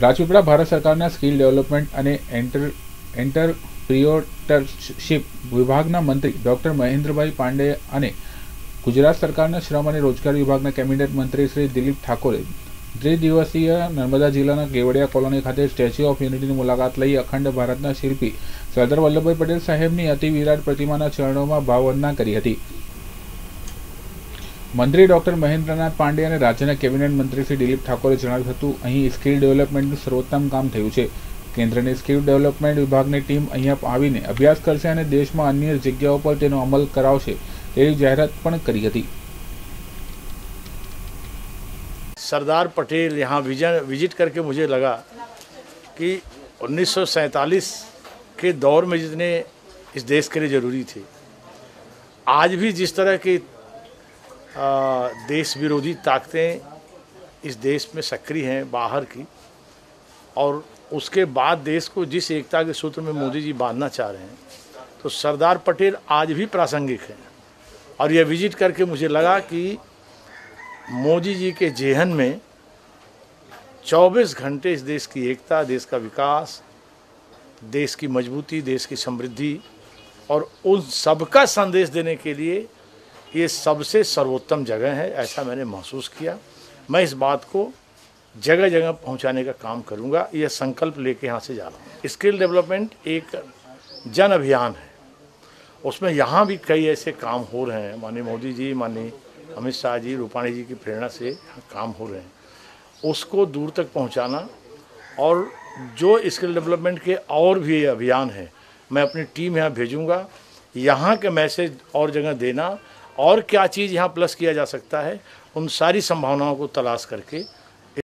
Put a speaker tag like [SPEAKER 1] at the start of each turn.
[SPEAKER 1] ગુજરાત ઉપરાંત ભારત સરકારના skill development અને એન્ટરપ્રિનેરશિપ વિભાગના મંત્રી ડૉ. મહેન્દ્રભાઈ પાંડે અને ગુજરાત સરકારના શ્રમ અને રોજગાર વિભાગના કેबिनेट મંત્રી શ્રી દિલીપ ઠાકોરે 3 દિવસીય नर्मदा જિલ્લાના ગેવડિયા કોલોની ખાતે સ્ટેચ્યુ ઓફ યુનિટીની મુલાકાત લઈ અખંડ ભારતના શિલ્પી સરદાર વલ્લભભાઈ પટેલ સાહેબની અતિ વિરાટ પ્રતિમાના ચરણોમાં ભાવવન્ના કરી હતી મંત્રી ડોક્ટર મહેન્દ્રનાથ પાંડે અને રાજ્યના કેબિનેટ મંત્રી શ્રી દિલીપ ઠાકોરે જણાવ્યું હતું અહીં સ્કિલ ડેવલપમેન્ટનું સર્વોત્તમ કામ થયું છે કેન્દ્રની સ્કિલ ડેવલપમેન્ટ વિભાગની ટીમ અહીંયા આવીને અભ્યાસ કરશે અને દેશમાં અન્ય જગ્યાઓ પર તેનો અમલ કરાવશે તેવી જાહેરાત પણ કરી હતી
[SPEAKER 2] सरदार पटेल यहाँ विजिट करके मुझे लगा कि उन्नीस के दौर में जितने इस દેશ કે लिए ज़रूरी थे आज भी जिस तरह के देश विरोधी ताकतें इस देश में सक्रिय हैं बाहर की और उसके बाद देश को जिस एकता के सूत्र में मोदी जी बांधना चाह रहे हैं तो सरदार पटेल आज भी प्रासंगिक हैं और यह विजिट करके मुझे लगा कि मोदी जी के जेहन में 24 घंटे इस देश की एकता देश का विकास देश की मजबूती देश की समृद्धि और उन सबका संदेश देने के लिए ये सबसे सर्वोत्तम जगह है ऐसा मैंने महसूस किया मैं इस बात को जगह जगह पहुंचाने का काम करूंगा यह संकल्प लेके यहाँ से जा रहा हूँ स्किल डेवलपमेंट एक जन अभियान है उसमें यहाँ भी कई ऐसे काम हो रहे हैं माननीय मोदी जी माननीय अमित शाह जी रूपाणी जी की प्रेरणा से काम हो रहे हैं उसको दूर तक पहुँचाना और जो स्किल डेवलपमेंट के और भी अभियान हैं मैं अपनी टीम यहाँ भेजूँगा यहाँ के मैसेज और जगह देना और क्या चीज़ यहाँ प्लस किया जा सकता है उन सारी संभावनाओं को तलाश करके